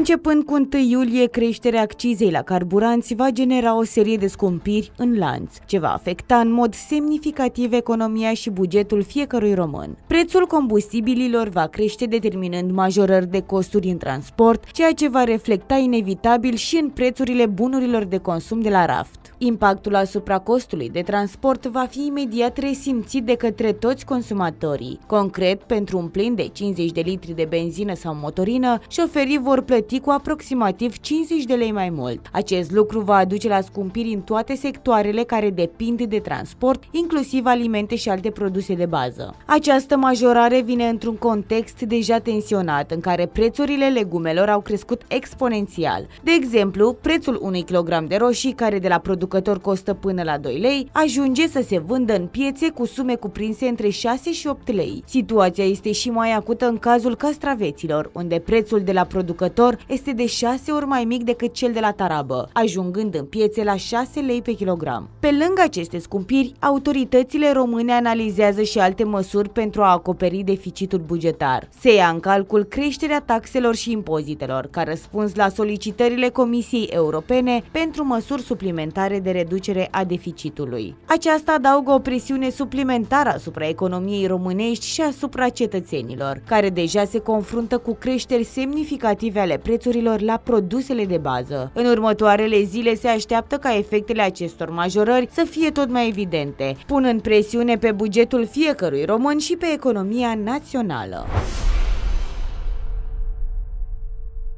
Începând cu 1 iulie, creșterea accizei la carburanți va genera o serie de scumpiri în lanț, ce va afecta în mod semnificativ economia și bugetul fiecărui român. Prețul combustibililor va crește determinând majorări de costuri în transport, ceea ce va reflecta inevitabil și în prețurile bunurilor de consum de la raft. Impactul asupra costului de transport va fi imediat resimțit de către toți consumatorii. Concret, pentru un plin de 50 de litri de benzină sau motorină, șoferii vor plăti plăti cu aproximativ 50 de lei mai mult. Acest lucru va aduce la scumpiri în toate sectoarele care depind de transport, inclusiv alimente și alte produse de bază. Această majorare vine într-un context deja tensionat, în care prețurile legumelor au crescut exponențial. De exemplu, prețul unui kilogram de roșii, care de la producător costă până la 2 lei, ajunge să se vândă în piețe cu sume cuprinse între 6 și 8 lei. Situația este și mai acută în cazul castraveților, unde prețul de la producător este de 6 ori mai mic decât cel de la tarabă, ajungând în piețe la 6 lei pe kilogram. Pe lângă aceste scumpiri, autoritățile române analizează și alte măsuri pentru a acoperi deficitul bugetar. Se ia în calcul creșterea taxelor și impozitelor, ca răspuns la solicitările Comisiei Europene pentru măsuri suplimentare de reducere a deficitului. Aceasta adaugă o presiune suplimentară asupra economiei românești și asupra cetățenilor, care deja se confruntă cu creșteri semnificative ale prețurilor la produsele de bază. În următoarele zile se așteaptă ca efectele acestor majorări să fie tot mai evidente, punând presiune pe bugetul fiecărui român și pe economia națională.